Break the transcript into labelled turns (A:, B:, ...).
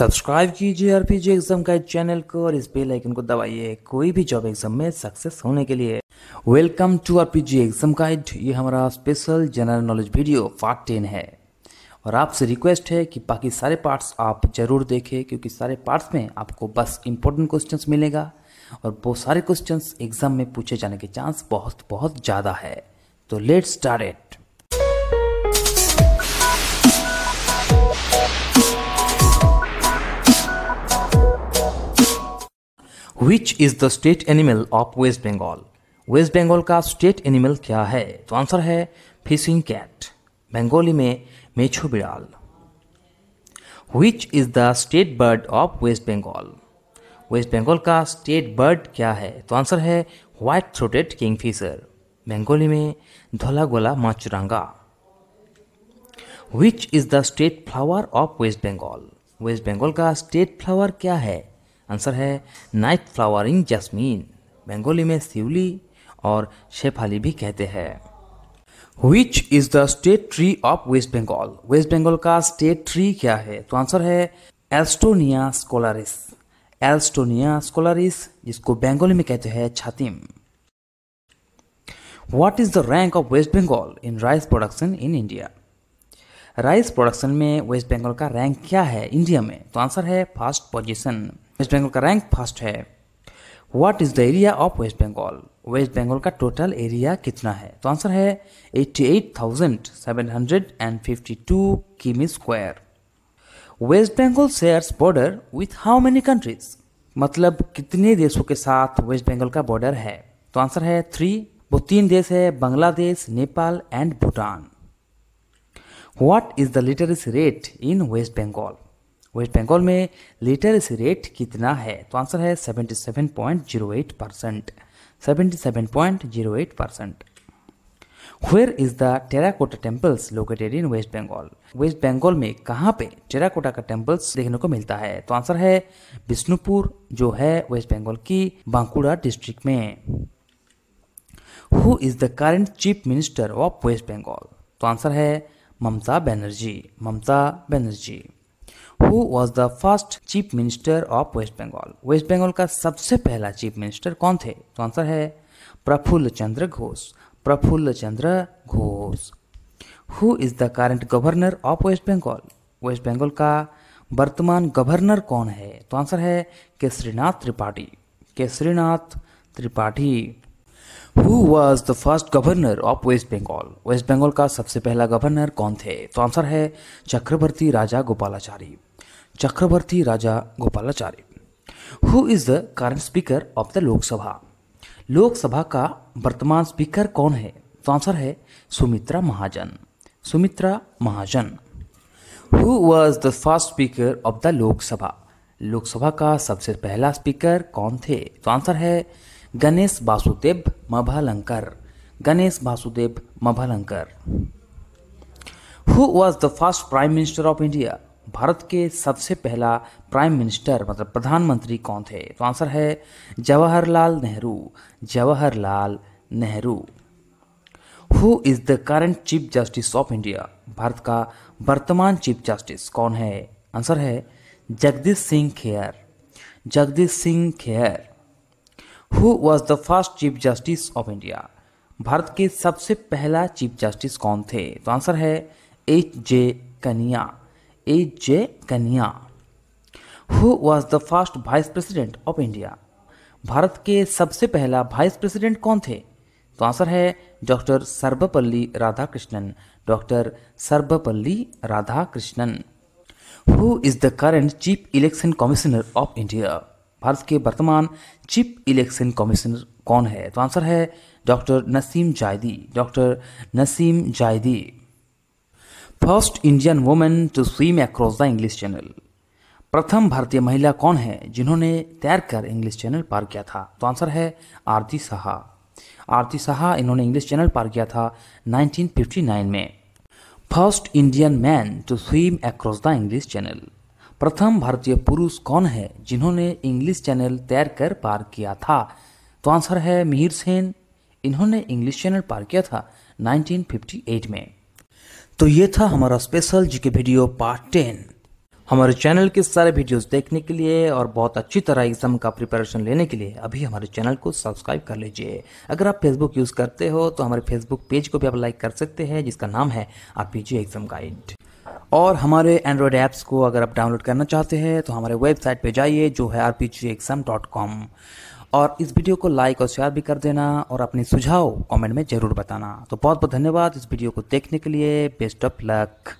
A: Subscribe कीजिए R P exam guide channel को और इस बेल आइकन को दबाइए कोई भी जॉब एग्जाम में सक्सेस होने के लिए welcome to R P exam guide ये हमारा special general knowledge video part ten है और आपसे रिक्वेस्ट है कि बाकी सारे पार्ट्स आप जरूर देखें क्योंकि सारे पार्ट्स में आपको बस इंपॉर्टेंट क्वेश्चन मिलेगा और वो सारे क्वेश्चन एग्जाम में पूछे जाने के चांस बहुत बहुत ज़्यादा है तो let start which is the state animal of West Bengal West Bengal का स्टेट एनिमल क्या है तो आंसर है फिशिंग कैट बंगाली में मेछो बिड़ाल which is the state bird of West Bengal West Bengal का स्टेट बर्ड क्या है तो आंसर है व्हाइट थ्रोटेड किंगफिशर बंगाली में धोला गोला माचुरांगा which is the state flower of West Bengal West Bengal का स्टेट फ्लावर क्या है आंसर है नाइट फ्लावरिंग जैस्मीन बंगाली में शिवली और शेफाली भी कहते हैं which is the state tree of West Bengal West Bengal का स्टेट ट्री क्या है तो आंसर है एल्स्टोनिया स्कोलारिस एल्स्टोनिया स्कोलारिस जिसको बंगाली में कहते हैं छातिम what is the rank of West Bengal in rice production in India rice production में वेस्ट बंगाल का रैंक क्या है इंडिया में तो आंसर है फर्स्ट पोजिशन वेस्ट बंगाल का रैंक फर्स्ट है what is the area of West Bengal West Bengal का टोटल एरिया कितना है तो आंसर है टू किमी square West Bengal shares border with how many countries मतलब कितने देशों के साथ वेस्ट बंगाल का बॉर्डर है तो आंसर है थ्री वो तीन देश है Bangladesh Nepal and Bhutan what is the literacy rate in West Bengal West Bengal में लिटरेसी रेट कितना है तो आंसर है 77.08 percent 77.08 percent where is the terracotta temples located in West Bengal West Bengal में कहाँ पे टेराकोटा का टेम्पल्स देखने को मिलता है तो आंसर है बिष्णुपुर जो है वेस्ट बंगाल की बांकुड़ा डिस्ट्रिक्ट में who is the current chief minister of West Bengal तो आंसर है Mamata Banerjee Mamata Banerjee who was the first chief minister of West Bengal West Bengal का सबसे पहला चीफ मिनिस्टर कौन थे तो आंसर है Prafulla Chandra Ghosh Prafulla Chandra Ghosh who is the current governor of West Bengal West Bengal का वर्तमान गवर्नर कौन है तो आंसर है Kesarinath Tripathi Kesarinath Tripathi who was the first governor of West Bengal West Bengal का सबसे पहला गवर्नर कौन थे तो आंसर है चक्रवर्ती राजा गोपालाचारी चक्रवर्ती राजा Gopalachari, who is the current speaker of the Lok Sabha. का वर्तमान स्पीकर कौन है तो आंसर है Sumitra Mahajan Sumitra Mahajan who was the first speaker of the Lok Sabha Lok Sabha का सबसे पहला स्पीकर कौन थे तो आंसर है Ganesh Vasudev Mavalankar Ganesh Vasudev Mavalankar who was the first prime minister of India Bharat के सबसे पहला प्राइम मिनिस्टर मतलब प्रधानमंत्री कौन थे तो आंसर है Jawaharlal Nehru Jawaharlal Nehru who is the current chief justice of India Bharat का वर्तमान चीफ जस्टिस कौन है आंसर है Jagdish Singh Khehar Jagdish Singh Khehar who was the first chief justice of India Bharat के सबसे पहला चीफ जस्टिस कौन थे तो आंसर है H J Kania J Kania who was the first vice president of India Bharat के सबसे पहला वाइस प्रेसिडेंट कौन थे तो आंसर है doctor Sarvepalli Radhakrishnan doctor Sarvepalli Radhakrishnan who is the current chief election commissioner of India Bharat के वर्तमान चीफ इलेक्शन कमिश्नर कौन है तो आंसर है doctor Nasim Zaidi doctor Nasim Zaidi first Indian women to swim across the English channel प्रथम भारतीय महिला कौन है जिन्होंने तैर कर इंग्लिश चैनल पार किया था तो आंसर है आरती साहा आरती साहा इन्होंने इंग्लिश चैनल पार किया था 1959 में first Indian man to swim across the English channel प्रथम भारतीय पुरुष कौन है जिन्होंने इंग्लिश चैनल तैर कर पार किया था तो आंसर है मिहिर सेन इन्होंने इंग्लिश चैनल पार किया था 1958 में तो ये था हमारा special G K video part ten हमारे चैनल के सारे वीडियोस देखने के लिए और बहुत अच्छी तरह एग्जाम का प्रिपरेशन लेने के लिए अभी हमारे चैनल को सब्सक्राइब कर लीजिए अगर आप फेसबुक यूज़ करते हो तो हमारे फेसबुक पेज को भी आप लाइक कर सकते हैं जिसका नाम है आरपीजी एग्जाम गाइड और हमारे एंड्रॉयड ऐप्स को अगर आप डाउनलोड करना चाहते हैं तो हमारे वेबसाइट पर जाइए जो है आर एग्ज़ाम डॉट कॉम और इस वीडियो को लाइक और शेयर भी कर देना और अपने सुझाव कमेंट में ज़रूर बताना तो बहुत बहुत धन्यवाद इस वीडियो को देखने के लिए बेस्ट ऑफ लक